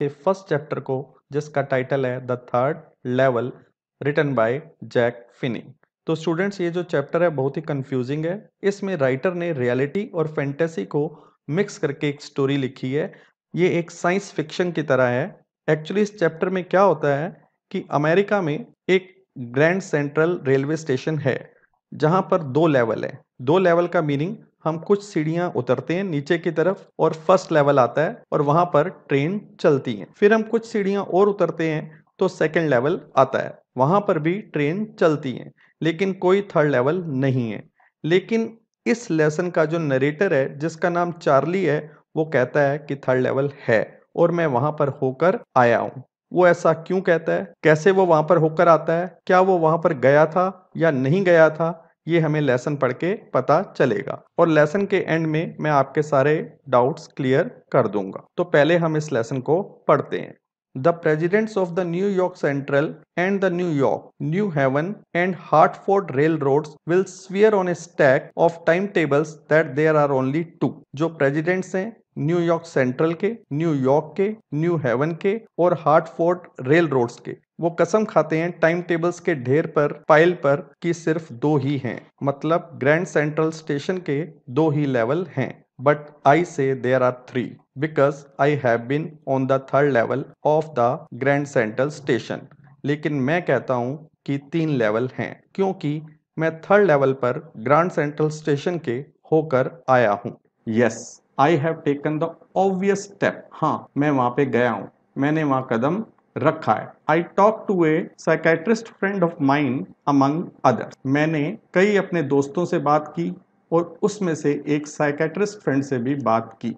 के first chapter को जिसका टाइटल है the third level written by Jack Finney तो स्टूडेंट्स ये जो चैप्टर है बहुत ही कंफ्यूजिंग है इसमें राइटर ने रियलिटी और फैंटेसी को मिक्स करके एक स्टोरी लिखी है ये एक साइंस फिक्शन की तरह है एक्चुअली इस चैप्टर में क्या होता है कि अमेरिका में एक ग्रैंड सेंट्रल रेलवे स्टेशन है जहाँ पर दो लेवल है दो लेवल का मीनिंग हम कुछ सीढ़ियां उतरते हैं नीचे की तरफ और फर्स्ट लेवल आता है और वहां पर ट्रेन चलती है फिर हम कुछ सीढ़ियां और उतरते हैं तो सेकेंड लेवल आता है वहां पर भी ट्रेन चलती है लेकिन कोई थर्ड लेवल नहीं है लेकिन इस लेसन का जो नरेटर है जिसका नाम चार्ली है वो कहता है कि थर्ड लेवल है और मैं वहां पर होकर आया हूँ वो ऐसा क्यों कहता है कैसे वो वहां पर होकर आता है क्या वो वहां पर गया था या नहीं गया था ये हमें लेसन पढ़ के पता चलेगा और लेसन के एंड में मैं आपके सारे डाउट्स क्लियर कर दूंगा तो पहले हम इस लेसन को पढ़ते हैं the presidents of the New York Central and the New York New Haven and Hartford railroad will swear on a stack of timetables that there are only two जो प्रेजिडेंट्स हैं New York Central के New York के New Haven के और Hartford rail roads के वो कसम खाते हैं टाइम टेबल्स के ढेर पर पाइल पर कि सिर्फ दो ही हैं मतलब ग्रैंड सेंट्रल स्टेशन के दो ही लेवल हैं but I say there are three because I have been on the third level of the Grand Central Station लेकिन मैं कहता हूँ कि तीन लेवल हैं क्योंकि मैं थर्ड लेवल पर ग्रैंड सेंट्रल स्टेशन के होकर आया हूँ yes I have taken the obvious step हाँ मैं वहाँ पे गया हूँ मैंने वहाँ कदम रखा है I talk to a psychiatrist friend of mind among others मैंने कई अपने दोस्तों से बात की और उसमें से एक साइकेट्रिस्ट फ्रेंड से भी बात की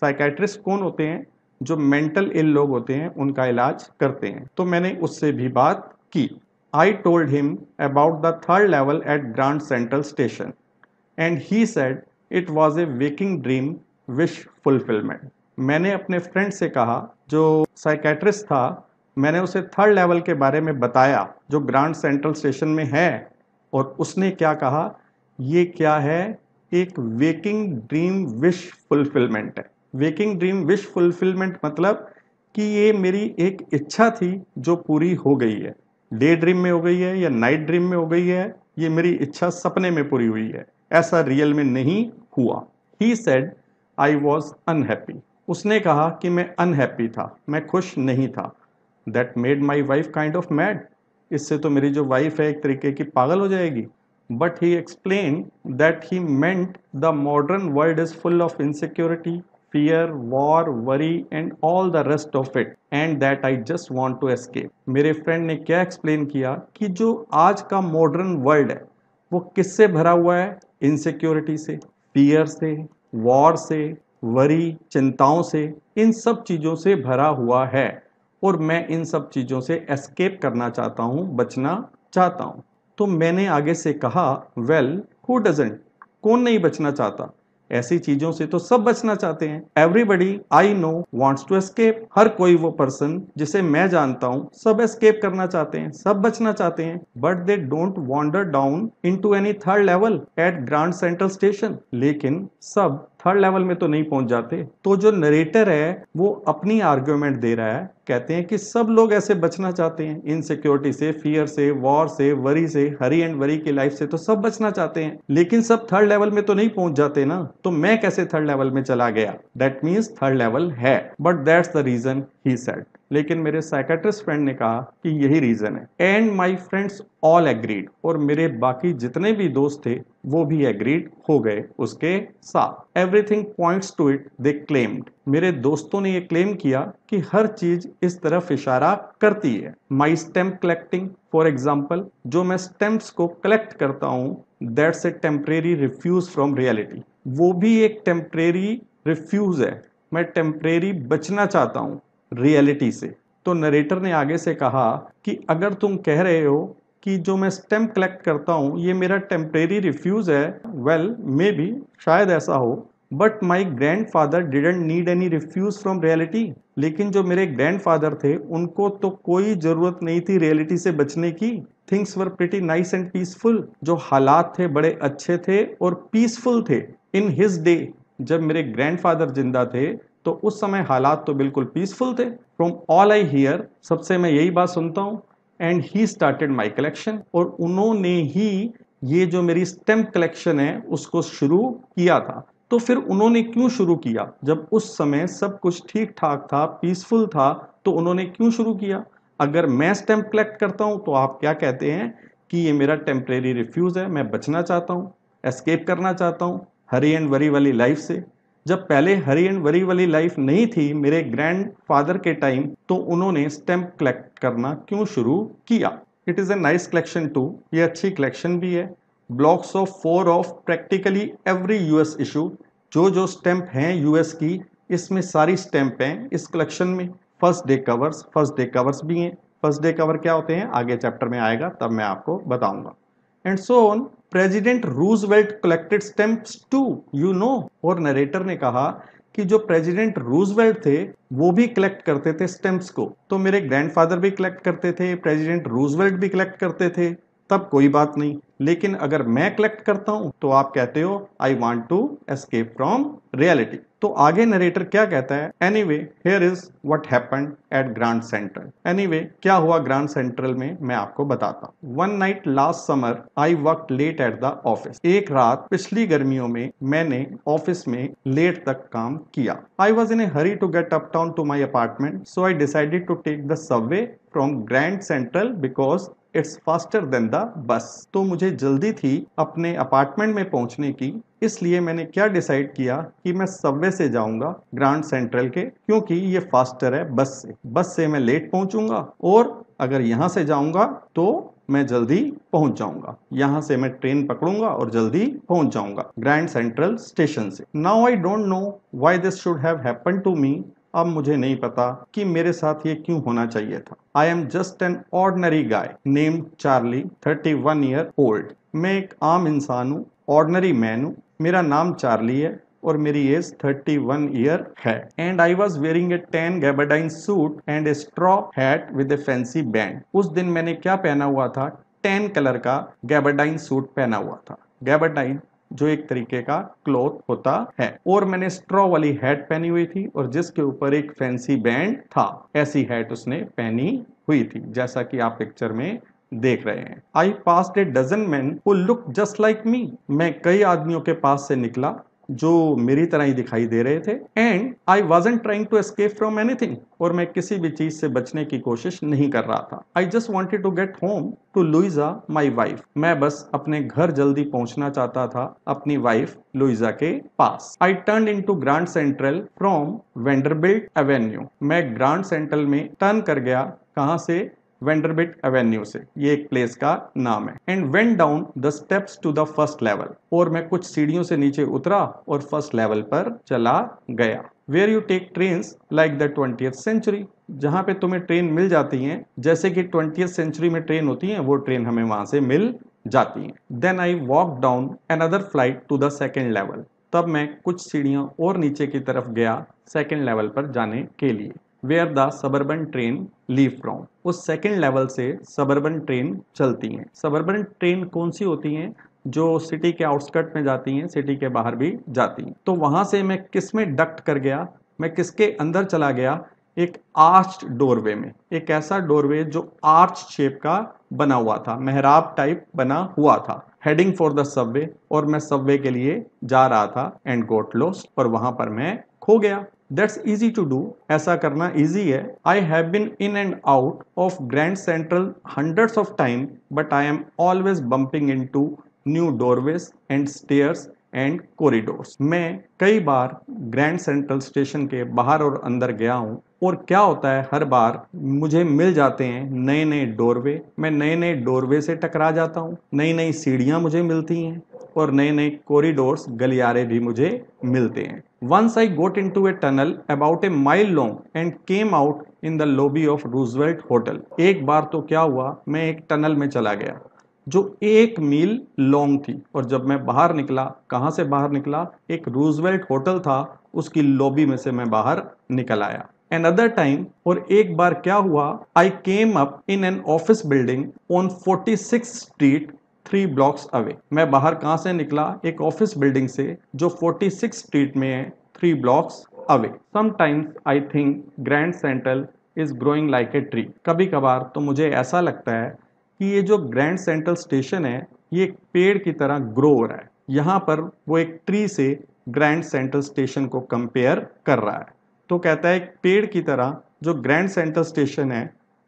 साइकेट्रिस्ट कौन होते हैं जो मेंटल इल लोग होते हैं उनका इलाज करते हैं तो मैंने उससे भी बात की I told him about the third level at Grand Central Station and he said it was a waking dream wish fulfillment मैंने अपने फ्रेंड से कहा जो साइकेट्रिस्ट था मैंने उसे थर्ड लेवल के बारे में बताया जो ग्रांड सेंट्रल स्टेशन में है और उसने क्या कहा ये क्या है एक वेकिंग ड्रीम विश फुलफिलमेंट है वेकिंग ड्रीम विश फुलफिलमेंट मतलब कि ये मेरी एक इच्छा थी जो पूरी हो गई है डे ड्रीम में हो गई है या नाइट ड्रीम में हो गई है ये मेरी इच्छा सपने में पूरी हुई है ऐसा रियल में नहीं हुआ he said I was unhappy उसने कहा कि मैं अनहैप्पी था मैं खुश नहीं था that made my wife kind of mad इससे तो मेरी जो वाइफ है एक तरीके की पागल हो जाएगी but he explain that he meant the modern world is full of insecurity fear war worry and all the rest of it and that I just want to escape मेरे फ्रेंड ने क्या एक्सप्लेन किया कि जो आज का modern world है वो किससे भरा हुआ है इनसिक्योरिटी से फियर से वॉर से वरी चिंताओं से इन सब चीज़ों से भरा हुआ है और मैं इन सब चीज़ों से एस्केप करना चाहता हूँ बचना चाहता हूँ तो मैंने आगे से कहा वेल हु डजेंट कौन नहीं बचना चाहता ऐसी चीजों से तो सब बचना चाहते हैं everybody I know wants to escape हर कोई वो पर्सन जिसे मैं जानता हूँ सब एस्केप करना चाहते हैं सब बचना चाहते हैं but they don't wander down into any third level at Grand Central Station लेकिन सब थर्ड लेवल में तो नहीं पहुंच जाते तो जो नरेटर है वो अपनी आर्ग्यूमेंट दे रहा है कहते हैं कि सब लोग ऐसे बचना चाहते हैं इनसिक्योरिटी से फियर से वॉर से वरी से हरी एंड वरी की लाइफ से तो सब बचना चाहते हैं लेकिन सब थर्ड लेवल में तो नहीं पहुंच जाते ना तो मैं कैसे थर्ड लेवल में चला गया दैट मीन्स थर्ड लेवल है but that's the reason he said लेकिन मेरे साइकेट्रिस्ट फ्रेंड ने कहा कि यही रीजन है and my friends all agreed और मेरे बाकी जितने भी दोस्त थे वो भी एग्रीड हो गए उसके साथ everything points to it they claimed मेरे दोस्तों ने ये क्लेम किया कि हर चीज इस तरफ इशारा करती है my stamp collecting for example जो मैं स्टेम्प्स को कलेक्ट करता हूँ that's a temporary refuge from reality वो भी एक टेम्परेरी रिफ्यूज है मैं टेम्परेरी बचना चाहता हूँ रियलिटी से तो नरेटर ने आगे से कहा कि अगर तुम कह रहे हो कि जो मैं स्टेम्प कलेक्ट करता हूँ ये मेरा टेम्परेरी रिफ्यूज़ है वेल मे बी शायद ऐसा हो but my grandfather didn't need any refuge from reality लेकिन जो मेरे ग्रैंड फादर थे उनको तो कोई ज़रूरत नहीं थी रियलिटी से बचने की things were pretty nice and peaceful जो हालात थे बड़े अच्छे थे और पीसफुल थे इन हिज डे जब मेरे ग्रैंड फादर जिंदा थे तो उस समय हालात तो बिल्कुल पीसफुल थे फ्रॉम ऑल आई हियर सबसे मैं यही बात सुनता हूँ and he started my collection और उन्होंने ही ये जो मेरी स्टैम्प कलेक्शन है उसको शुरू किया था तो फिर उन्होंने क्यों शुरू किया जब उस समय सब कुछ ठीक ठाक था पीसफुल था तो उन्होंने क्यों शुरू किया अगर मैं स्टैंप कलेक्ट करता हूँ तो आप क्या कहते हैं कि ये मेरा टेम्परेरी रिफ्यूज़ है मैं बचना चाहता हूँ एस्केप करना चाहता हूँ हरी एंड वरी वाली लाइफ से जब पहले हरी एंड वरी वाली लाइफ नहीं थी मेरे ग्रैंड फादर के टाइम तो उन्होंने स्टैंप कलेक्ट करना क्यों शुरू किया it is a nice collection too ये अच्छी कलेक्शन भी है blocks of four of practically every US issue जो जो स्टैम्प हैं यूएस की इसमें सारी स्टैम्प हैं इस कलेक्शन में first day covers first day covers भी हैं फर्स्ट डे कवर क्या होते हैं आगे चैप्टर में आएगा तब मैं आपको बताऊंगा and so on Roose Roosevelt collected stamps too you know और नरेटर ने कहा कि जो प्रेजिडेंट रूजवेल्ट थे वो भी कलेक्ट करते थे स्टैम्प्स को तो मेरे ग्रैंडफादर भी कलेक्ट करते थे प्रेजिडेंट रूजवेल्ट भी कलेक्ट करते थे तब कोई बात नहीं लेकिन अगर मैं कलेक्ट करता हूं तो आप कहते हो I want to escape from reality तो आगे नरेटर क्या कहता है anyway here is what happen at Grand Central anyway क्या हुआ ग्रांड सेंट्रल में मैं आपको बताता हूँ one night last summer I work late at the office एक रात पिछली गर्मियों में मैंने ऑफिस में लेट तक काम किया I was in a hurry to get uptown to my apartment so I decided to take the subway from Grand Central because it's faster than the bus तो मुझे जल्दी थी अपने अपार्टमेंट में पहुंचने की इसलिए मैंने क्या डिसाइड किया कि मैं सबवे से जाऊंगा ग्रांड सेंट्रल के क्योंकि ये फास्टर है बस से बस से मैं लेट पहुंचूंगा और अगर यहाँ से जाऊंगा तो मैं जल्दी पहुंच जाऊंगा यहाँ से मैं ट्रेन पकड़ूंगा और जल्दी पहुंच जाऊंगा ग्रैंड सेंट्रल स्टेशन से now I don't know why this should have happen to me अब मुझे नहीं पता कि मेरे साथ ये क्यों होना चाहिए था I am just an ordinary guy name Charlie thirty one year old मैं एक आम इंसान हूँ ऑर्डनरी मैन हूँ मेरा नाम चार्ली है और मेरी एज 31 ईयर है and I was wearing a tan gabardine suit and a straw hat with a fancy band उस दिन मैंने क्या पहना हुआ था टेन कलर का गैबरडाइन सूट पहना हुआ था गैबरडाइन जो एक तरीके का क्लोथ होता है और मैंने स्ट्रॉ वाली हैट पहनी हुई थी और जिसके ऊपर एक फैंसी बैंड था ऐसी हैट उसने पहनी हुई थी जैसा कि आप पिक्चर में देख रहे हैं I pass dozen man look just like me मैं कई आदमियों के पास से निकला जो मेरी तरह ही दिखाई दे रहे थे and I wasn't trying to escape from anything और मैं किसी भी चीज से बचने की कोशिश नहीं कर रहा था I just wanted to get home to Louisa my wife मैं बस अपने घर जल्दी पहुंचना चाहता था अपनी वाइफ लुइजा के पास I turn into Grand Central from Vanderbilt Avenue मैं ग्रांड सेंट्रल में टर्न कर गया कहाँ से वेंडरबिट एवेन्यू से ये एक प्लेस का नाम है and went down the steps to the first level और मैं कुछ सीढ़ियों से नीचे उतरा और फर्स्ट लेवल पर चला गया where you take train like the twenty century जहां पे तुम्हें ट्रेन मिल जाती हैं जैसे कि ट्वेंटी सेंचुरी में ट्रेन होती है वो ट्रेन हमें वहां से मिल जाती है then I walk down another flight to the second level तब मैं कुछ सीढ़ियां और नीचे की तरफ गया सेकेंड लेवल पर जाने के लिए where the suburban train leave from उस सेकेंड लेवल से सबर्बन ट्रेन चलती हैं सबर्बन ट्रेन कौन सी होती हैं जो सिटी के आउटस्कर्ट में जाती हैं सिटी के बाहर भी जाती हैं तो वहाँ से मैं किस में डक्ट कर गया मैं किसके अंदर चला गया एक आर्च डोरवे में एक ऐसा डोरवे जो आर्च शेप का बना हुआ था मेहराब टाइप बना हुआ था हेडिंग फॉर द सबवे और मैं सबवे के लिए जा रहा था एंड गोट लोस्ट और वहां पर मैं खो गया दैट्स इजी टू डू ऐसा करना इजी है I have been in and out of Grand Central hundreds of time but I am always bumping into new doorways and stairs and corridors मैं कई बार ग्रैंड सेंट्रल स्टेशन के बाहर और अंदर गया हूँ और क्या होता है हर बार मुझे मिल जाते हैं नए नए डोरवे मैं नए नए डोरवे से टकरा जाता हूँ नई नई सीढ़ियाँ मुझे मिलती हैं और नए नए कॉरिडोर्स गलियारे भी मुझे मिलते हैं Once I got into a tunnel about a mile long and came out in the lobby of Roosevelt Hotel. एक बार तो क्या हुआ मैं एक टनल में चला गया जो एक मील लॉन्ग थी और जब मैं बाहर निकला कहाँ से बाहर निकला एक रूजवेल्ट होटल था उसकी लॉबी में से मैं बाहर निकल आया एन अदर टाइम और एक बार क्या हुआ I came up in an office building on 46 street three blocks away मैं बाहर कहाँ से निकला एक ऑफिस बिल्डिंग से जो 46 स्ट्रीट में है three blocks away sometimes I think Grand Central is growing like a tree कभी कभार तो मुझे ऐसा लगता है कि ये जो ग्रैंड सेंट्रल स्टेशन है ये एक पेड़ की तरह ग्रो हो रहा है यहाँ पर वो एक ट्री से ग्रैंड सेंट्रल स्टेशन को कंपेयर कर रहा है तो कहता है एक पेड़ की तरह जो ग्रैंड सेंट्रल स्टेशन है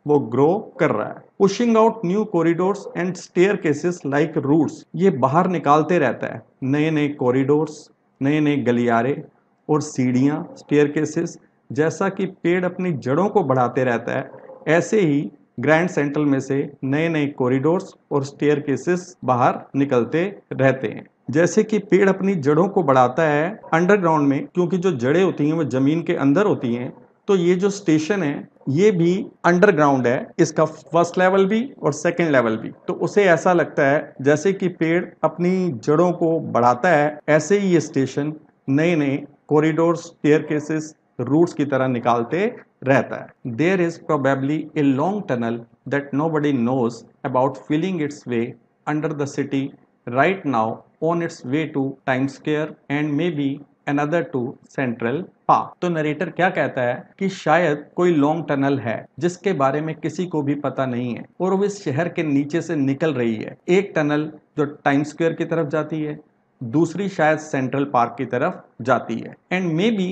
वो ग्रो कर रहा है pushing out new corridors and staircases like roots ये बाहर निकालते रहता है नए नए कॉरिडोर्स नए नए गलियारे और सीढ़ियाँ स्टेयर केसेस जैसा कि पेड़ अपनी जड़ों को बढ़ाते रहता है ऐसे ही ग्रैंड सेंट्रल में से नए नए कॉरिडोर्स और स्टेयर केसेस बाहर निकलते रहते हैं जैसे कि पेड़ अपनी जड़ों को बढ़ाता है अंडरग्राउंड में क्योंकि जो जड़ें होती हैं वो जमीन के अंदर होती हैं तो ये जो स्टेशन है ये भी अंडरग्राउंड है इसका फर्स्ट लेवल भी और सेकंड लेवल भी तो उसे ऐसा लगता है जैसे कि पेड़ अपनी जड़ों को बढ़ाता है ऐसे ही ये स्टेशन नए नए कॉरिडोर स्टेयर केसेस रूट्स की तरह निकालते रहता है there is probably a long tunnel that nobody knows about feeling its way under the city right now on its way to Times Square and maybe another to Central पा तो narrator क्या कहता है कि शायद कोई long tunnel है जिसके बारे में किसी को भी पता नहीं है और वो इस शहर के नीचे से निकल रही है एक टनल जो टाइम स्क्वायर की तरफ जाती है दूसरी शायद सेंट्रल पार्क की तरफ जाती है and maybe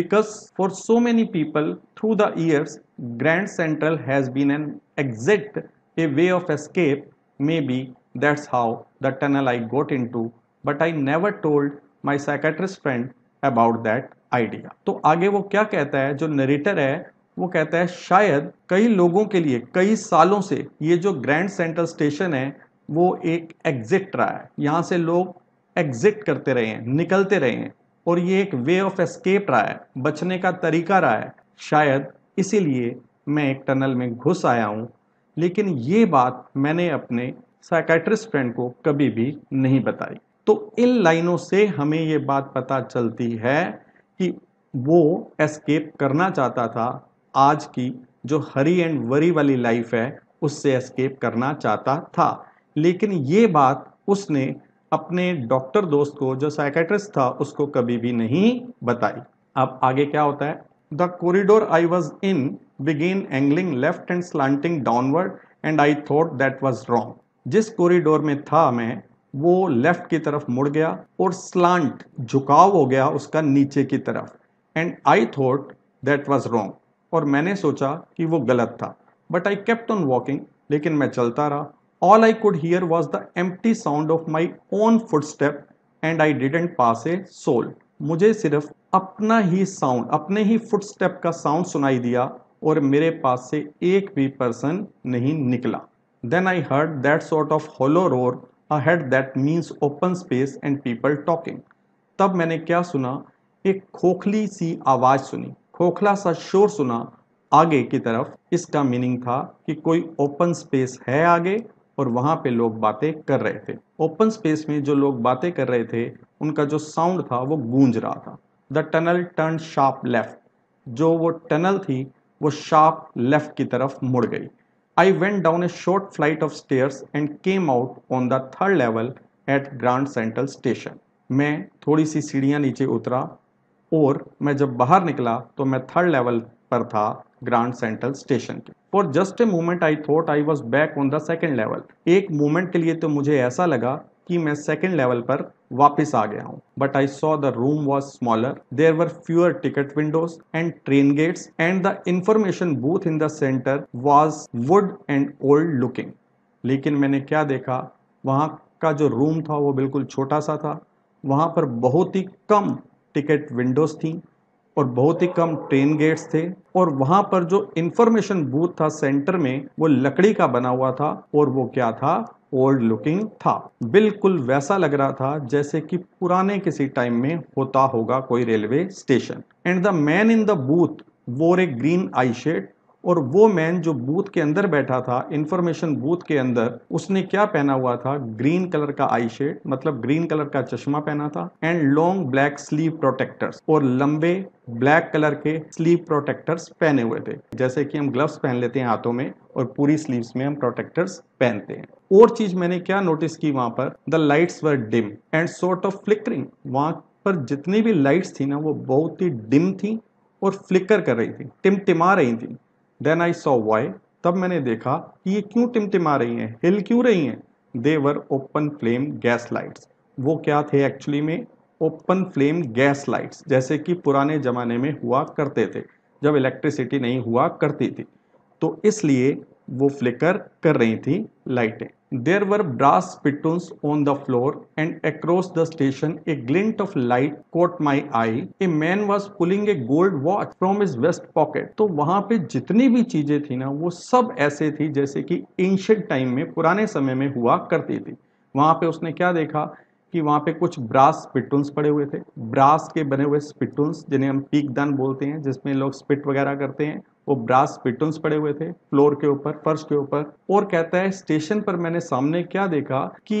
because for so many people through the years Grand Central has been an exit a way of escape maybe that's how the tunnel I got into but I never told my psychiatrist friend about that idea तो आगे वो क्या कहता है जो narrator है वो कहता है शायद कई लोगों के लिए कई सालों से ये जो ग्रैंड सेंट्रल स्टेशन है वो एक एग्जिट रहा है यहाँ से लोग एग्जिट करते रहे हैं निकलते रहे हैं और ये एक वे ऑफ एस्केप रहा है बचने का तरीका रहा है शायद इसीलिए मैं एक टनल में घुस आया हूँ लेकिन ये बात मैंने अपने साइकेट्रिस्ट फ्रेंड को कभी भी नहीं बताई तो इन लाइनों से हमें ये बात पता चलती है कि वो एस्केप करना चाहता था आज की जो हरी एंड वरी वाली लाइफ है उससे एस्केप करना चाहता था लेकिन ये बात उसने अपने डॉक्टर दोस्त को जो साइकेट्रिस्ट था उसको कभी भी नहीं बताई अब आगे क्या होता है the corridor I was in began angling left and slanting downward and I thought that was wrong जिस कॉरिडोर में था मैं वो लेफ्ट की तरफ मुड़ गया और स्लांट झुकाव हो गया उसका नीचे की तरफ and I thought that was wrong और मैंने सोचा कि वो गलत था but I kept on walking लेकिन मैं चलता रहा all I could hear was the empty sound of my own footstep and I didn't pass a soul मुझे सिर्फ अपना ही साउंड अपने ही फुटस्टेप का साउंड सुनाई दिया और मेरे पास से एक भी पर्सन नहीं निकला then I heard that sort of hollow roar ahead that means open space and people talking तब मैंने क्या सुना एक खोखली सी आवाज़ सुनी खोखला सा शोर सुना आगे की तरफ इसका मीनिंग था कि कोई ओपन स्पेस है आगे और वहाँ पे लोग बातें कर रहे थे ओपन स्पेस में जो लोग बातें कर रहे थे उनका जो साउंड था वो गूंज रहा था the tunnel turn sharp left जो वो टनल थी वो शार्प लेफ्ट की तरफ मुड़ गई I went down a short flight of stairs and came out on the third level at Grand Central Station मैं थोड़ी सी सीढ़ियाँ नीचे उतरा और मैं जब बाहर निकला तो मैं थर्ड लेवल पर था ग्रांड सेंट्रल स्टेशन के for just a moment I thought I was back on the second level एक मोमेंट के लिए तो मुझे ऐसा लगा कि मैं सेकेंड लेवल पर वापस आ गया हूँ but I saw the room was smaller there were fewer ticket windows and train gates and the information booth in the centre was wood and old looking लेकिन मैंने क्या देखा वहाँ का जो रूम था वो बिल्कुल छोटा सा था वहाँ पर बहुत ही कम टिकट विंडोज़ थी और बहुत ही कम ट्रेन गेट्स थे और वहाँ पर जो इंफॉर्मेशन बूथ था सेंटर में वो लकड़ी का बना हुआ था और वो क्या था ओल्ड लुकिंग था बिल्कुल वैसा लग रहा था जैसे कि पुराने किसी टाइम में होता होगा कोई railway station and the man in the booth वो रे ग्रीन आई शेड और वो मैन जो बूथ के अंदर बैठा था इंफॉर्मेशन बूथ के अंदर उसने क्या पहना हुआ था ग्रीन कलर का आई शेड मतलब ग्रीन कलर का चश्मा पहना था and long black sleeve protectors और लंबे ब्लैक कलर के स्लीव प्रोटेक्टर्स पहने हुए थे जैसे कि हम ग्लव्स पहन लेते हैं हाथों में और पूरी स्लीव्स में हम प्रोटेक्टर्स पहनते हैं और चीज मैंने क्या नोटिस की वहां पर the lights were dim and sort of flickering वहां पर जितनी भी लाइट्स थी ना वो बहुत ही डिम थी और फ्लिकर कर रही थी टिमटिमा रही थी देन आई सॉ वाई तब मैंने देखा कि ये क्यों टिमटिमा रही हैं हिल क्यों रही हैं they were open flame gas lights वो क्या थे एक्चुअली में ओपन फ्लेम गैस लाइट्स जैसे कि पुराने ज़माने में हुआ करते थे जब इलेक्ट्रिसिटी नहीं हुआ करती थी तो इसलिए वो फ्लिकर कर रही थी लाइटें there were brass spittoons on the floor and across the station, a glint of light caught my eye. A man was pulling a gold watch from his vest pocket तो वहां पे जितनी भी चीजें थी ना वो सब ऐसे थी जैसे कि एंशियंट टाइम में पुराने समय में हुआ करती थी वहां पे उसने क्या देखा कि वहां पे कुछ ब्रास स्पिटून्स पड़े हुए थे ब्रास के बने हुए स्पिटून्स जिन्हें हम पीक दान बोलते हैं जिसमें लोग स्पिट वगैरह करते हैं वो ब्रास पिटन्स पड़े हुए थे फ्लोर के ऊपर फर्श के ऊपर और कहता है स्टेशन पर मैंने सामने क्या देखा कि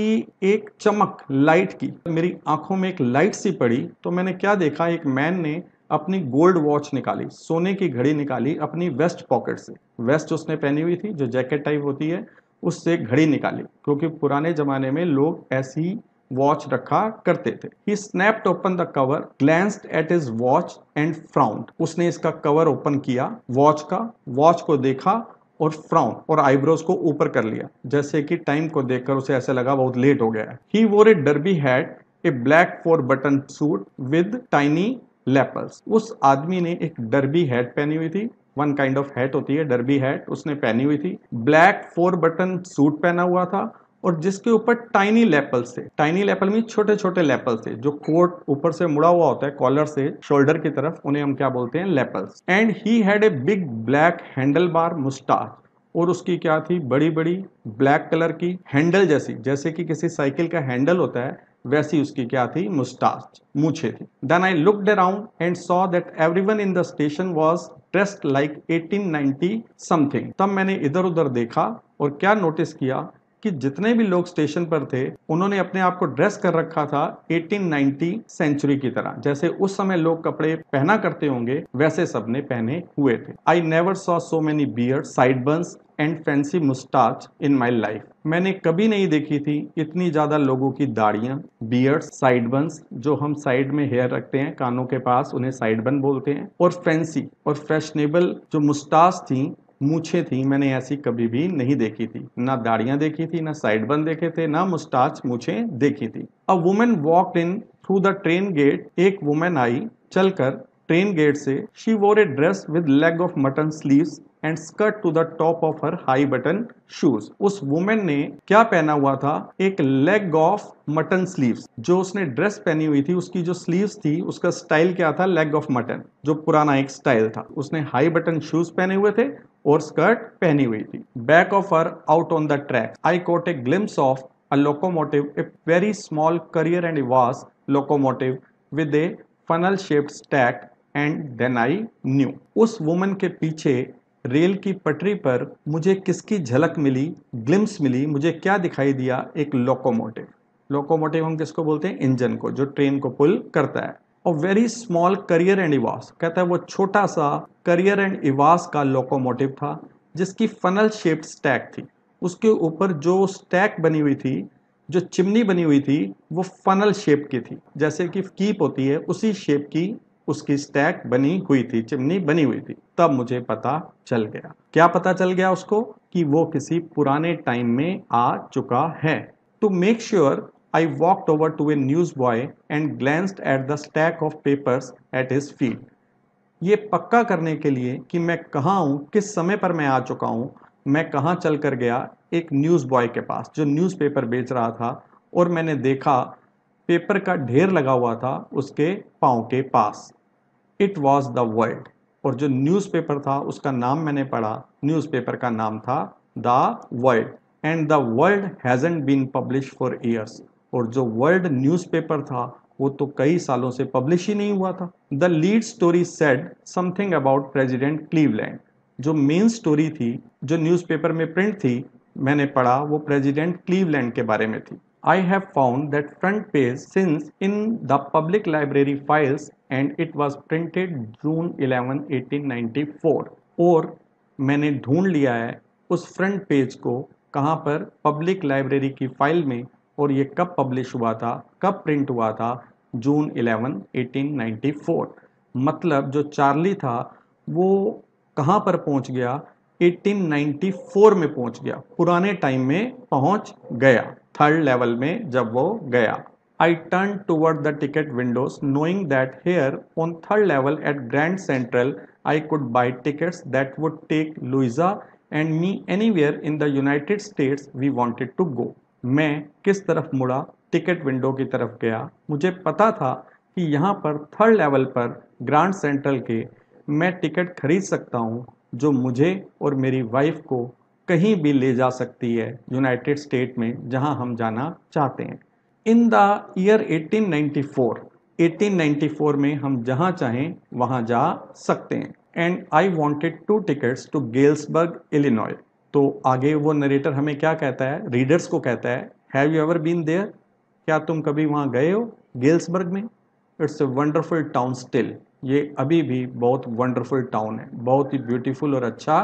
एक चमक लाइट की मेरी आंखों में एक लाइट सी पड़ी तो मैंने क्या देखा एक मैन ने अपनी गोल्ड वॉच निकाली सोने की घड़ी निकाली अपनी वेस्ट पॉकेट से वेस्ट उसने पहनी हुई थी जो जैकेट टाइप होती है उससे घड़ी निकाली क्योंकि पुराने ज़माने में लोग ऐसी वॉच रखा करते थे he snapped open the cover glanced at his watch and frowned उसने इसका कवर ओपन किया वॉच का वॉच को देखा और फ्राउन और आईब्रोज को ऊपर कर लिया जैसे कि टाइम को देखकर उसे ऐसा लगा बहुत लेट हो गया है he wore a derby hat a black four button suit with tiny lapels उस आदमी ने एक डर्बी हैट पहनी हुई थी वन काइंड ऑफ हैट होती है डर्बी हैट उसने पहनी हुई थी ब्लैक फोर बटन सूट पहना हुआ था और जिसके ऊपर टाइनी लेपल्स थे टाइनी लेपल में छोटे छोटे लेपल्स थे जो कोट ऊपर से मुड़ा हुआ होता है कॉलर से शोल्डर की तरफ उन्हें हम क्या बोलते हैं lapels and he had a big black handlebar moustache और उसकी क्या थी बड़ी बड़ी ब्लैक कलर की हैंडल जैसी जैसे कि किसी साइकिल का हैंडल होता है वैसी उसकी क्या थी मुस्टाच मूछे थी then I looked around and saw that everyone in the station was dressed like 1890 something तब मैंने इधर उधर देखा और क्या नोटिस किया कि जितने भी लोग स्टेशन पर थे उन्होंने अपने आप को ड्रेस कर रखा था 1890 सेंचुरी की तरह जैसे उस समय लोग कपड़े पहना करते होंगे वैसे सबने पहने हुए थे I never saw so many beard sideburns and fancy moustache in my life मैंने कभी नहीं देखी थी इतनी ज़्यादा लोगों की दाढ़िया बियर्ड साइड बंस जो हम साइड में हेयर रखते हैं कानों के पास उन्हें साइड बन बोलते हैं और फैंसी और फैशनेबल जो मुस्टाच थी मूछे थी मैंने ऐसी कभी भी नहीं देखी थी ना दाढ़ियां देखी थी ना साइड बन देखे थे ना मुस्टाच मूछे देखी थी a woman walk in through the train gate एक वुमेन आई चलकर ट्रेन गेट से she wore a dress with leg of mutton sleeve and skirt to the top of her high button shoes उस वुमेन ने क्या पहना हुआ था एक लेग ऑफ मटन स्लीव जो उसने ड्रेस पहनी हुई थी उसकी जो स्लीव थी उसका स्टाइल क्या था लेग ऑफ मटन जो पुराना एक स्टाइल था उसने हाई बटन शूज पहने हुए थे और स्कर्ट पहनी हुई थी back of her out on the track I caught a glimpse of a locomotive a very small Currier and Ives locomotive with a funnel shaped stack and then I knew उस woman के पीछे rail की पटरी पर मुझे किसकी झलक मिली glimpse मिली मुझे क्या दिखाई दिया एक लोकोमोटिव लोकोमोटिव हम किसको बोलते हैं इंजन को जो ट्रेन को पुल करता है और very small Currier and Ives कहता है वो छोटा सा करियर एंड इवास का लोकोमोटिव था जिसकी फनल शेप्ड स्टैक थी उसके ऊपर जो स्टैक बनी हुई थी जो चिमनी बनी हुई थी वो फनल शेप की थी जैसे कि कीप होती है उसी शेप की उसकी स्टैक बनी हुई थी चिमनी बनी हुई थी तब मुझे पता चल गया क्या पता चल गया उसको कि वो किसी पुराने टाइम में आ चुका है to make sure I walked over to a newsboy and glanced at the stack of papers at his feet. ये पक्का करने के लिए कि मैं कहाँ हूँ किस समय पर मैं आ चुका हूँ मैं कहाँ चल कर गया एक न्यूज़ बॉय के पास जो न्यूज़पेपर बेच रहा था और मैंने देखा पेपर का ढेर लगा हुआ था उसके पाँव के पास इट वॉज़ द वर्ल्ड और जो न्यूज़पेपर था उसका नाम मैंने पढ़ा न्यूज़पेपर का नाम था the World and the World hasn't been publish for years और जो वर्ल्ड न्यूज़पेपर था वो तो कई सालों से पब्लिश ही नहीं हुआ था the lead story said something about President Cleveland जो मेन स्टोरी थी जो न्यूज़पेपर में प्रिंट थी मैंने पढ़ा वो प्रेजिडेंट क्लीवलैंड के बारे में थी found that front page since in the public library files and it was printed June eleven eighteen 11, four और मैंने ढूंढ लिया है उस फ्रंट पेज को कहाँ पर पब्लिक लाइब्रेरी की फाइल में और ये कब पब्लिश हुआ था कब प्रिंट हुआ था जून 11 1894 मतलब जो चार्ली था वो कहाँ पर पहुँच गया 1894 में पहुंच गया पुराने टाइम में पहुंच गया थर्ड लेवल में जब वो गया I turn toward the ticket windows knowing that here on third level at Grand Central I could buy tickets that would take Louisa and me anywhere in the United States we wanted to go मैं किस तरफ मुड़ा ticket window की तरफ गया मुझे पता था कि यहाँ पर थर्ड लेवल पर ग्रांड सेंट्रल के मैं टिकट खरीद सकता हूँ जो मुझे और मेरी वाइफ को कहीं भी ले जा सकती है यूनाइटेड स्टेट में जहाँ हम जाना चाहते हैं इन द ईयर 1894 1894 में हम जहाँ चाहें वहाँ जा सकते हैं and I wanted two tickets to Galesburg Illinois तो आगे वो नरेटर हमें क्या कहता है रीडर्स को कहता है have you ever been there क्या तुम कभी वहाँ गए हो गेल्सबर्ग में it's a wonderful town still ये अभी भी बहुत वंडरफुल टाउन है बहुत ही ब्यूटीफुल और अच्छा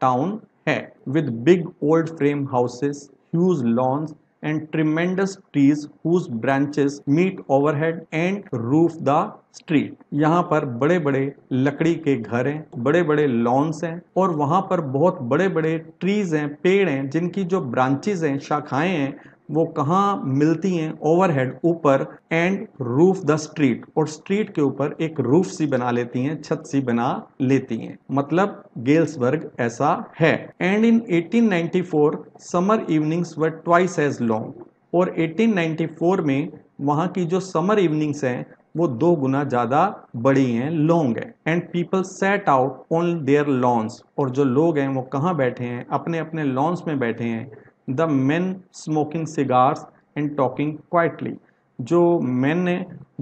टाउन है with big old frame houses huge lawns and tremendous trees whose branches meet overhead and roof the street यहाँ पर बड़े बड़े लकड़ी के घर हैं बड़े बड़े लॉन्स हैं और वहाँ पर बहुत बड़े बड़े ट्रीज हैं पेड़ हैं जिनकी जो ब्रांचेज हैं शाखाएं हैं वो कहाँ मिलती हैं ओवरहेड ऊपर एंड रूफ द स्ट्रीट और स्ट्रीट के ऊपर एक रूफ सी बना लेती हैं छत सी बना लेती हैं मतलब गेल्सबर्ग ऐसा है and in 1894 summer evenings were twice as long और 1894 में वहाँ की जो समर इवनिंग्स हैं वो दो गुना ज़्यादा बड़ी हैं लॉन्ग है and people sat out on their lawns और जो लोग हैं वो कहाँ बैठे हैं अपने अपने लॉन्स में बैठे हैं the men smoking cigars and talking quietly जो मैन ने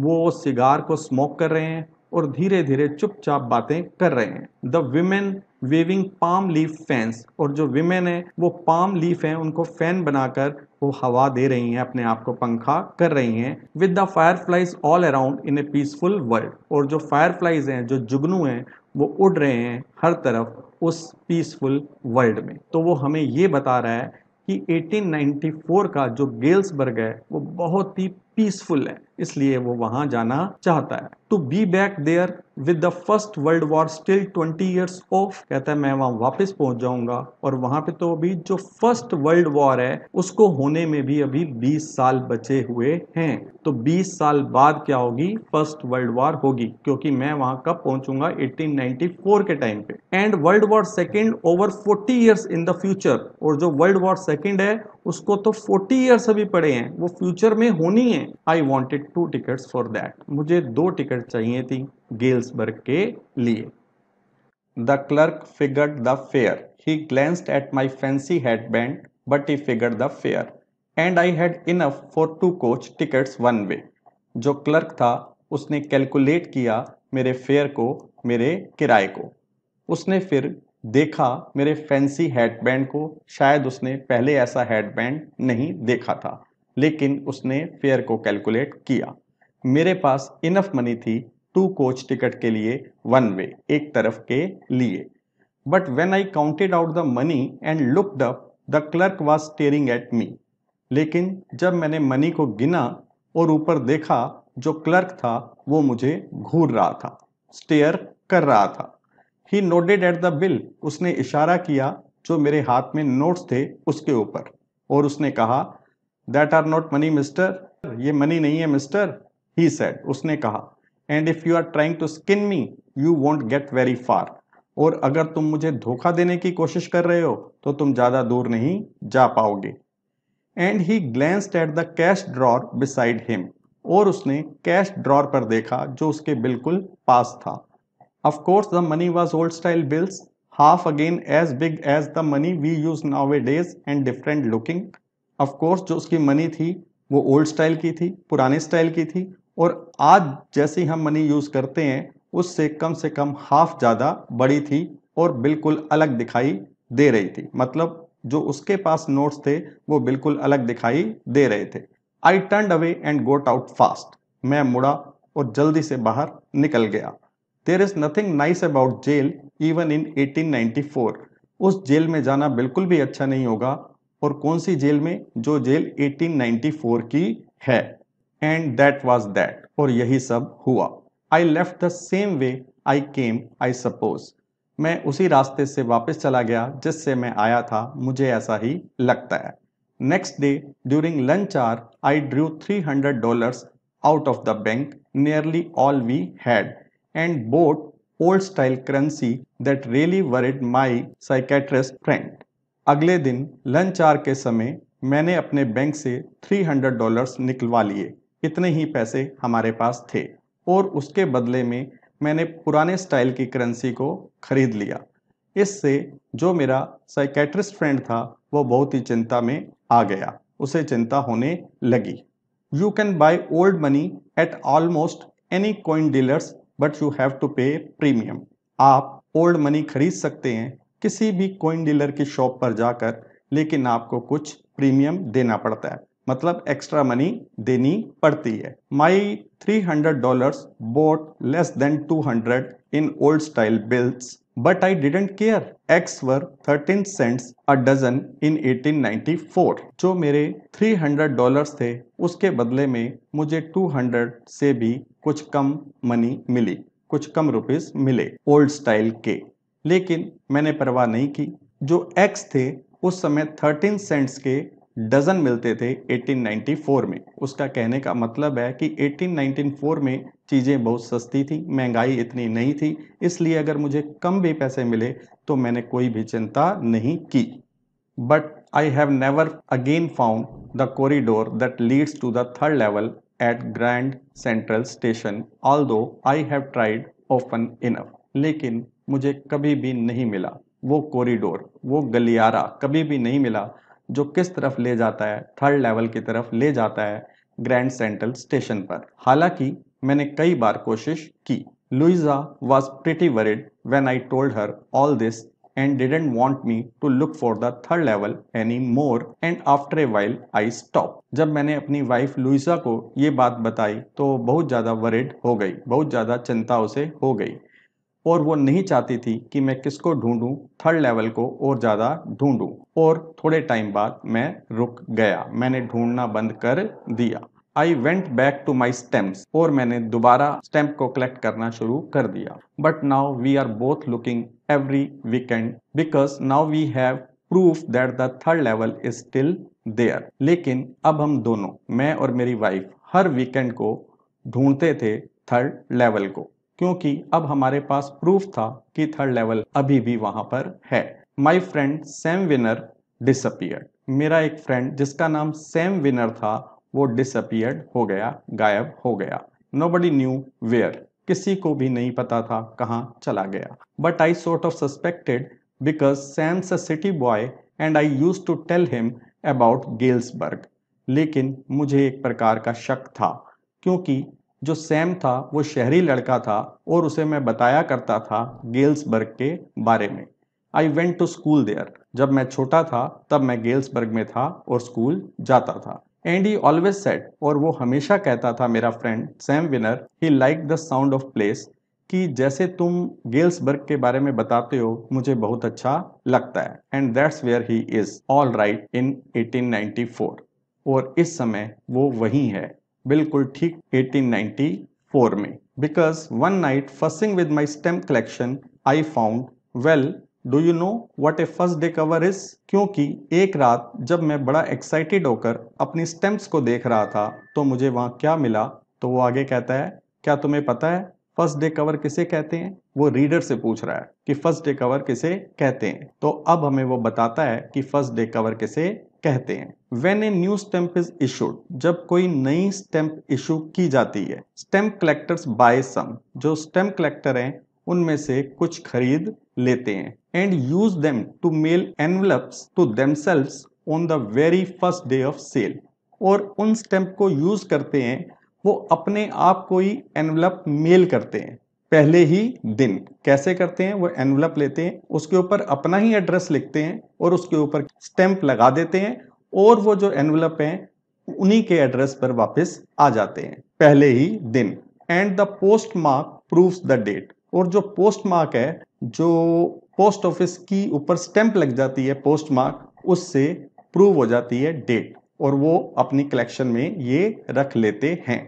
वो सिगार को स्मोक कर रहे हैं और धीरे धीरे चुपचाप बातें कर रहे हैं the women waving palm leaf fans और जो विमेन है वो पाम लीफ है उनको फैन बनाकर वो हवा दे रही हैं अपने आप को पंखा कर रही हैं with the fireflies all around in a peaceful world और जो फायर फ्लाइज हैं जो जुगनू हैं वो उड़ रहे हैं हर तरफ उस पीसफुल वर्ल्ड में तो वो हमें ये बता रहा है कि 1894 का जो गेल्सबर्ग है वो बहुत ही पीसफुल है इसलिए वो वहां जाना चाहता है to be back there with the First World War still twenty years off कहता है मैं वहां वापस पहुंच जाऊंगा और वहां पे तो अभी जो फर्स्ट वर्ल्ड वॉर है उसको होने में भी अभी बीस साल बचे हुए हैं तो 20 साल बाद क्या होगी फर्स्ट वर्ल्ड वॉर होगी क्योंकि मैं वहां कब नाइनटी 1894 के टाइम पे and World War Second over 40 years in the future और जो वर्ल्ड वॉर सेकेंड है उसको तो 40 ईयर्स अभी पड़े हैं वो फ्यूचर में होनी है I wanted two tickets for that मुझे दो टिकट चाहिए थी गेल्सबर्ग के लिए the clerk figured the fare he glanced at my fancy headband but he figured the fare and I had enough for two coach tickets one way जो clerk था उसने calculate किया मेरे fair को मेरे किराए को उसने फिर देखा मेरे फैंसी हेडबैंड को शायद उसने पहले ऐसा हेडबैंड नहीं देखा था लेकिन उसने फेयर को कैलकुलेट किया मेरे पास इनफ मनी थी टू कोच टिकट के लिए वन वे एक तरफ के लिए but when I counted out the money and look up the clerk was staring at me लेकिन जब मैंने मनी को गिना और ऊपर देखा जो क्लर्क था वो मुझे घूर रहा था स्टेयर कर रहा था he nodded at the bill उसने इशारा किया जो मेरे हाथ में नोट्स थे उसके ऊपर और उसने कहा that are not money mister ये मनी नहीं है मिस्टर ही सेड उसने कहा and if you are trying to skin me you won't get very far और अगर तुम मुझे धोखा देने की कोशिश कर रहे हो तो तुम ज़्यादा दूर नहीं जा पाओगे and he glanced at the cash drawer beside him और उसने कैश ड्रॉर पर देखा जो उसके बिल्कुल पास था Of course, the money was old style bills, half again as big as the money we use nowadays and different looking. Of course, जो उसकी मनी थी वो ओल्ड स्टाइल की थी पुराने स्टाइल की थी और आज जैसी हम मनी यूज़ करते हैं उससे कम से कम हाफ ज़्यादा बड़ी थी और बिल्कुल अलग दिखाई दे रही थी मतलब जो उसके पास नोट्स थे वो बिल्कुल अलग दिखाई दे रहे थे I turn away and got out fast मैं मुड़ा और जल्दी से बाहर निकल गया there is nothing nice about jail even in 1894 उस जेल में जाना बिल्कुल भी अच्छा नहीं होगा और कौन सी जेल में जो जेल 1894 की है एंड दैट वॉज दैट और यही सब हुआ I left the same way I came I suppose मैं उसी रास्ते से वापस चला गया जिससे मैं आया था मुझे ऐसा ही लगता है next day during lunch hour I drew three hundred dollar out of the bank nearly all we had and bought old style currency that really worried my psychiatrist friend. अगले दिन लंच आर के समय मैंने अपने bank से 300 dollars निकलवा लिए इतने ही पैसे हमारे पास थे और उसके बदले में मैंने पुराने स्टाइल की करेंसी को खरीद लिया इससे जो मेरा साइकेट्रिस्ट फ्रेंड था वो बहुत ही चिंता में आ गया उसे चिंता होने लगी you can buy old money at almost any coin dealers but you have to pay premium आप ओल्ड मनी खरीद सकते हैं किसी भी कोइन डीलर की शॉप पर जाकर लेकिन आपको कुछ प्रीमियम देना पड़ता है मतलब एक्स्ट्रा मनी देनी पड़ती है my three hundred dollar bought less than two hundred in old style bills but I didn't care eggs were 13 cents a dozen in 1894. जो मेरे 300 डॉलर्स थे उसके बदले में मुझे 200 से भी कुछ कम मनी मिली कुछ कम रुपीस मिले ओल्ड स्टाइल के लेकिन मैंने परवाह नहीं की जो एक्स थे उस समय थर्टीन सेंट्स के डजन मिलते थे 1894 में उसका कहने का मतलब है कि 1894 में चीज़ें बहुत सस्ती थी महंगाई इतनी नहीं थी इसलिए अगर मुझे कम भी पैसे मिले तो मैंने कोई भी चिंता नहीं की but I have never again found the corridor that leads to the third level Grand Central Station although I have tried often enough लेकिन मुझे कभी भी नहीं मिला वो कॉरिडोर वो गलियारा कभी भी नहीं मिला जो किस तरफ ले जाता है थर्ड लेवल की तरफ ले जाता है ग्रैंड सेंट्रल स्टेशन पर हालांकि मैंने कई बार कोशिश की Louisa was pretty worried when I told her all this and didn't want me to look for the third level any more and after a while I stop जब मैंने अपनी वाइफ लुइसा को ये बात बताई तो बहुत ज़्यादा वरिड हो गई बहुत ज़्यादा चिंता उसे हो गई और वो नहीं चाहती थी कि मैं किसको ढूंढूं थर्ड लेवल को और ज़्यादा ढूंढूं और थोड़े टाइम बाद मैं रुक गया मैंने ढूंढना बंद कर दिया I went back to my stamps और मैंने दोबारा स्टेम्प को कलेक्ट करना शुरू कर दिया but now we are both looking every weekend because now we have proof that the third level is still there. लेकिन अब हम दोनों मैं और मेरी वाइफ हर वीकेंड को ढूंढते थे थर्ड लेवल को क्योंकि अब हमारे पास प्रूफ था कि थर्ड लेवल अभी भी वहां पर है माई फ्रेंड सेम विनर डिस मेरा एक फ्रेंड जिसका नाम सेम विनर था वो डिसअपियर्ड हो गया गायब हो गया नो बडी न्यू वेयर किसी को भी नहीं पता था कहाँ चला गया but I sort of suspected because Sam's a city boy and I use to tell him about Galesburg लेकिन मुझे एक प्रकार का शक था क्योंकि जो सैम था वो शहरी लड़का था और उसे मैं बताया करता था गेल्सबर्ग के बारे में I went to school there जब मैं छोटा था तब मैं गेल्सबर्ग में था और स्कूल जाता था एंड ही ऑलवेज सेट और वो हमेशा कहता था मेरा friend Sam Weiner he like the sound of place कि जैसे तुम गेल्सबर्ग के बारे में बताते हो मुझे बहुत अच्छा लगता है and that's where he is all right in 1894 और इस समय वो वही है बिल्कुल ठीक 1894 में because one night fussing with my stamp collection I found well do you know what a first day cover is क्योंकि एक रात जब मैं बड़ा एक्साइटेड होकर अपनी स्टेम्प्स को देख रहा था तो मुझे वहाँ क्या मिला तो वो आगे कहता है क्या तुम्हें पता है फर्स्ट डे कवर किसे कहते हैं वो रीडर से पूछ रहा है कि फर्स्ट डे कवर किसे कहते हैं तो अब हमें वो बताता है कि फर्स्ट डे कवर किसे कहते हैं when a new stamp is issued जब कोई नई स्टेम्प इशू की जाती है स्टेम्प कलेक्टर्स बाय सम जो स्टैम्प कलेक्टर हैं उनमें से कुछ खरीद लेते हैं and use them to mail envelopes to themselves on the very first day of sale और उन स्टैंप को यूज करते हैं वो अपने आप को ही एनवलप मेल करते हैं पहले ही दिन कैसे करते हैं वो एनवलप लेते हैं उसके ऊपर अपना ही एड्रेस लिखते हैं और उसके ऊपर स्टैंप लगा देते हैं और वो जो एनवलप है उन्हीं के एड्रेस पर वापस आ जाते हैं पहले ही दिन and the postmark proves the date और जो पोस्ट मार्क है जो पोस्ट ऑफिस की ऊपर स्टैंप लग जाती है पोस्ट मार्क उससे प्रूव हो जाती है डेट और वो अपनी कलेक्शन में ये रख लेते हैं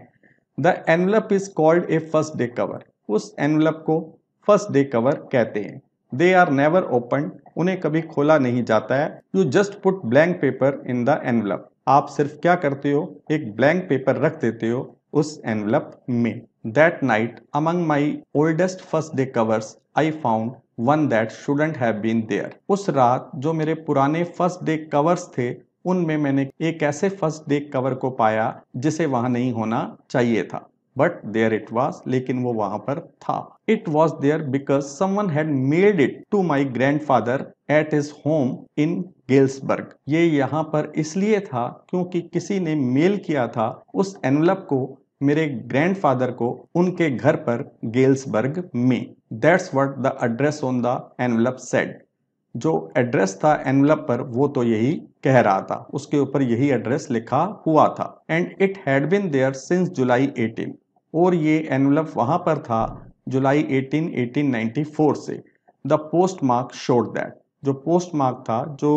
the envelope is called a first day cover उस एनवलप को फर्स्ट डे कवर कहते हैं दे आर नेवर ओपन उन्हें कभी खोला नहीं जाता है you just put blank paper in the envelope आप सिर्फ क्या करते हो एक ब्लैंक पेपर रख देते हो उस एनवलप में That night, among my oldest first day covers, I found one that shouldn't have been there उस रात जो मेरे पुराने फर्स्ट डे कवर्स थे उनमें मैंने एक ऐसे फर्स्ट डे कवर को पाया जिसे वहां नहीं होना चाहिए था बट देयर इट वॉज लेकिन वो वहां पर था it was there because someone had mailed it to my grandfather at his home in Galesburg ये यहाँ पर इसलिए था क्योंकि किसी ने मेल किया था उस एनवलप को मेरे ग्रैंडफादर को उनके घर पर गेल्सबर्ग में that's what the address on the envelope said जो एड्रेस था एनवलप पर वो तो यही कह रहा था उसके ऊपर यही एड्रेस लिखा हुआ था and it had been there since July 18 और ये एनवलप वहाँ पर था जुलाई 18 1894 से the postmark showed that जो पोस्ट मार्क था जो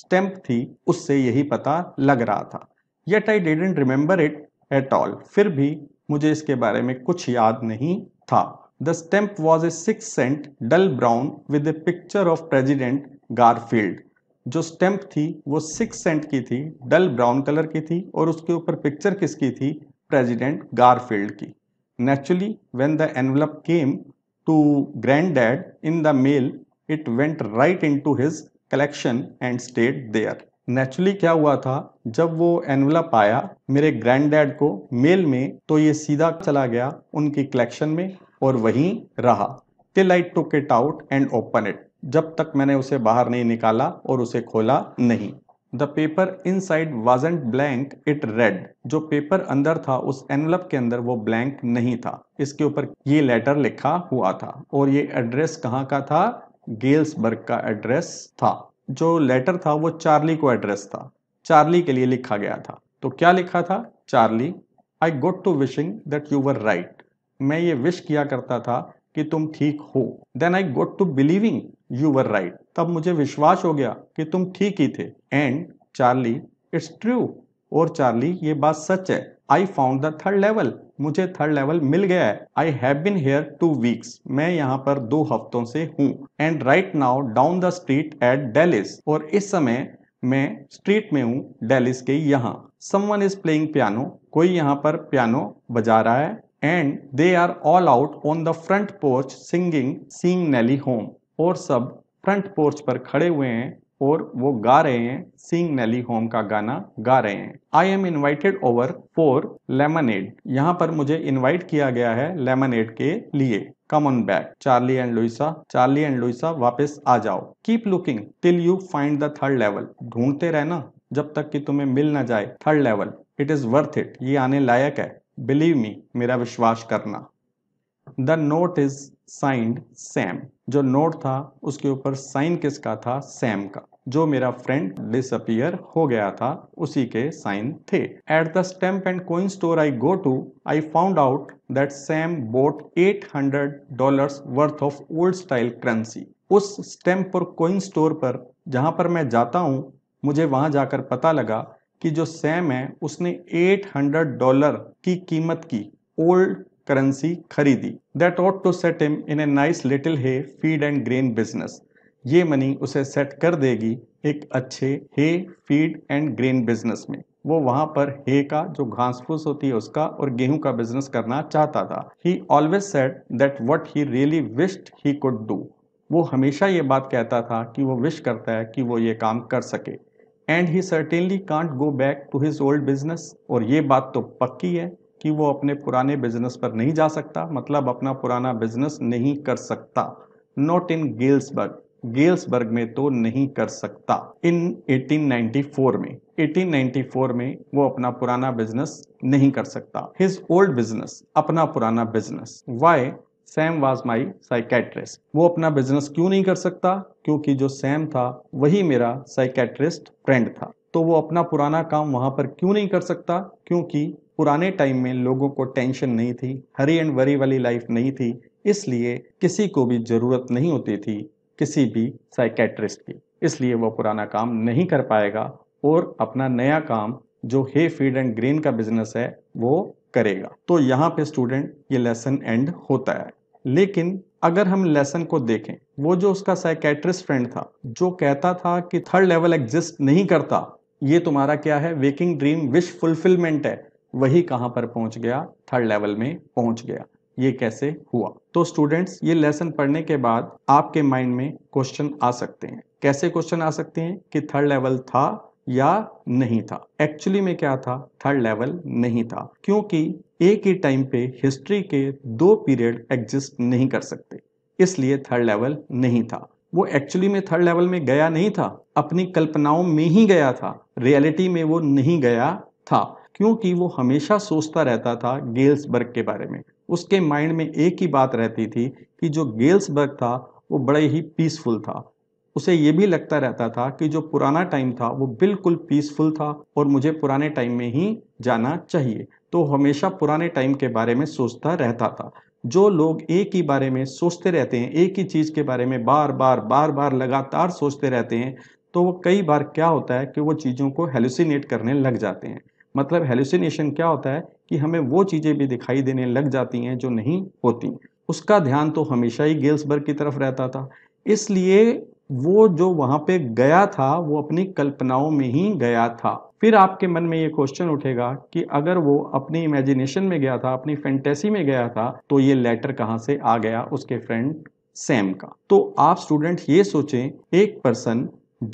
स्टैंप थी उससे यही पता लग रहा था yet I didn't remember it at all फिर भी मुझे इसके बारे में कुछ याद नहीं था the stamp was a six cent dull brown with a picture of President Garfield जो स्टेम्प थी वो सिक्स सेंट की थी डल ब्राउन कलर की थी और उसके ऊपर पिक्चर किसकी थी प्रेजिडेंट गारफील्ड की naturally when the envelope came to grandad in the mail it went right into his collection and stayed there naturally क्या हुआ था जब वो एनवलप आया मेरे ग्रैंड डैड को मेल में तो ये सीधा चला गया उनकी कलेक्शन में और वहीं रहा till I took it out and open it जब तक मैंने उसे बाहर नहीं निकाला और उसे खोला नहीं the paper inside wasn't blank it read जो पेपर अंदर था उस एनवलप के अंदर वो ब्लैंक नहीं था इसके ऊपर ये लेटर लिखा हुआ था और ये एड्रेस कहाँ का था गेल्सबर्ग का एड्रेस था जो लेटर था वो चार्ली को एड्रेस था चार्ली के लिए लिखा गया था तो क्या लिखा था Charlie I got to wishing that you were right मैं ये विश किया करता था कि तुम ठीक हो then I got to believing you were right तब मुझे विश्वास हो गया कि तुम ठीक ही थे एंड चार्ली इट्स ट्रू और चार्ली ये बात सच है I found the third level मुझे थर्ड लेवल मिल गया है I have been here two weeks मैं यहाँ पर दो हफ्तों से हूँ and right now down the street at Daly's और इस समय मैं स्ट्रीट में हूँ डेलिस के यहाँ समवन इज प्लेइंग पियानो कोई यहाँ पर पियानो बजा रहा है and they are all out on the front porch singing seeing Nellie home और सब फ्रंट पोर्च पर खड़े हुए हैं और वो गा रहे हैं सिंग नैली होम का गाना गा रहे हैं I am invited over for lemonade यहाँ पर मुझे इन्वाइट किया गया है लेमनेड के लिए come on back Charlie and Louisa Charlie and Louisa वापस आ जाओ keep looking till you find the third level ढूंढते रहना जब तक कि तुम्हें मिल ना जाए third level it is worth it ये आने लायक है बिलीव मी मेरा विश्वास करना the note is signed Sam जो नोट था उसके ऊपर साइन किसका था सैम का जो मेरा फ्रेंड डिसअपियर हो गया था उसी के साइन थे at the stamp and coin store I go to I found out that Sam bought 800 dollar worth of old style currency उस स्टैम्प और कोइन स्टोर पर जहाँ पर मैं जाता हूँ मुझे वहां जाकर पता लगा कि जो सैम है उसने 800 डॉलर की कीमत की ओल्ड करेंसी खरीदी that ought to set him in a nice little hay feed and grain business ये मनी उसे सेट कर देगी एक अच्छे hay feed and grain business में वो वहां पर हे का जो घास फूस होती है उसका और गेहूं का बिजनेस करना चाहता था he always said that what he really wished he could do वो हमेशा ये बात कहता था कि वो विश करता है कि वो ये काम कर सके and he certainly can't go back to his old business और ये बात तो पक्की है कि वो अपने पुराने बिजनेस पर नहीं जा सकता मतलब अपना पुराना बिजनेस नहीं कर सकता नॉट इन गेल्सबर्ग गेल्सबर्ग में तो नहीं कर सकता इन 1894 में 1894 में वो अपना पुराना बिजनेस नहीं कर सकता हिज ओल्ड बिजनेस अपना पुराना business why Sam was my psychiatrist वो अपना बिजनेस क्यों नहीं कर सकता क्योंकि जो सैम था वही मेरा साइकेट्रिस्ट फ्रेंड था तो वो अपना पुराना काम वहां पर क्यों नहीं कर सकता क्योंकि पुराने टाइम में लोगों को टेंशन नहीं थी हरी एंड वरी वाली लाइफ नहीं थी इसलिए किसी को भी जरूरत नहीं होती थी किसी भी साइकेट्रिस्ट की इसलिए वह पुराना काम नहीं कर पाएगा और अपना नया काम जो हे फीड एंड ग्रीन का बिजनेस है वो करेगा तो यहाँ पे स्टूडेंट ये लेसन एंड होता है लेकिन अगर हम लेसन को देखें वो जो उसका साइकेट्रिस्ट फ्रेंड था जो कहता था कि थर्ड लेवल एग्जिस्ट नहीं करता ये तुम्हारा क्या है वेकिंग ड्रीम विश फुलफिलमेंट है वही कहाँ पर पहुंच गया थर्ड लेवल में पहुंच गया ये कैसे हुआ तो स्टूडेंट्स ये लेसन पढ़ने के बाद आपके माइंड में क्वेश्चन आ सकते हैं कैसे क्वेश्चन आ सकते हैं कि थर्ड लेवल था या नहीं था एक्चुअली में क्या था थर्ड लेवल नहीं था क्योंकि एक ही टाइम पे हिस्ट्री के दो पीरियड एग्जिस्ट नहीं कर सकते इसलिए थर्ड लेवल नहीं था वो एक्चुअली में थर्ड लेवल में गया नहीं था अपनी कल्पनाओं में ही गया था रियलिटी में वो नहीं गया था क्योंकि वो हमेशा सोचता रहता था गेल्सबर्ग के बारे में उसके माइंड में एक ही बात रहती थी कि जो गेल्सबर्ग था वो बड़े ही पीसफुल था उसे ये भी लगता रहता था कि जो पुराना टाइम था वो बिल्कुल पीसफुल था और मुझे पुराने टाइम में ही जाना चाहिए तो हमेशा पुराने टाइम के बारे में सोचता रहता था जो लोग एक ही बारे में सोचते रहते हैं एक ही चीज़ के बारे में बार बार बार बार लगातार सोचते रहते हैं तो वो कई बार क्या होता है कि वो चीज़ों को हेलुसिनेट करने लग जाते हैं मतलब हेलुसिनेशन क्या होता है कि हमें वो चीज़ें भी दिखाई देने लग जाती हैं जो नहीं होती उसका ध्यान तो हमेशा ही गेल्सबर्ग की तरफ रहता था इसलिए वो जो वहाँ पे गया था वो अपनी कल्पनाओं में ही गया था फिर आपके मन में ये क्वेश्चन उठेगा कि अगर वो अपनी इमेजिनेशन में गया था अपनी फैंटेसी में गया था तो ये लेटर कहाँ से आ गया उसके फ्रेंड सैम का तो आप स्टूडेंट ये सोचें एक पर्सन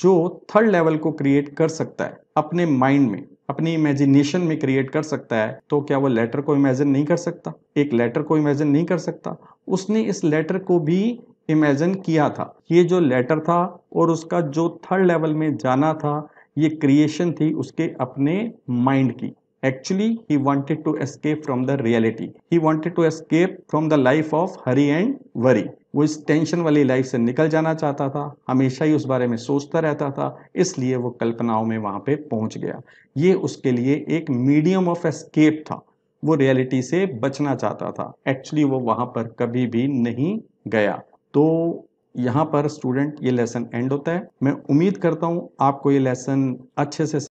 जो थर्ड लेवल को क्रिएट कर सकता है अपने माइंड में अपनी इमेजिनेशन में क्रिएट कर सकता है तो क्या वो लेटर को इमेजिन नहीं कर सकता एक लेटर को इमेजिन नहीं कर सकता उसने इस लेटर को भी इमेजिन किया था ये जो लेटर था और उसका जो थर्ड लेवल में जाना था ये क्रिएशन थी उसके अपने माइंड की Actually, he wanted to escape from the reality. He wanted to escape from the life of hurry and worry. वो इस टेंशन वाली लाइफ से निकल जाना चाहता था हमेशा ही उस बारे में सोचता रहता था इसलिए वो कल्पनाओं में वहाँ पे पहुँच गया ये उसके लिए एक मीडियम ऑफ एस्केप था वो रियलिटी से बचना चाहता था एक्चुअली वो वहाँ पर कभी भी नहीं गया तो यहाँ पर स्टूडेंट ये लेसन एंड होता है मैं उम्मीद करता हूँ आपको ये लेसन अच्छे से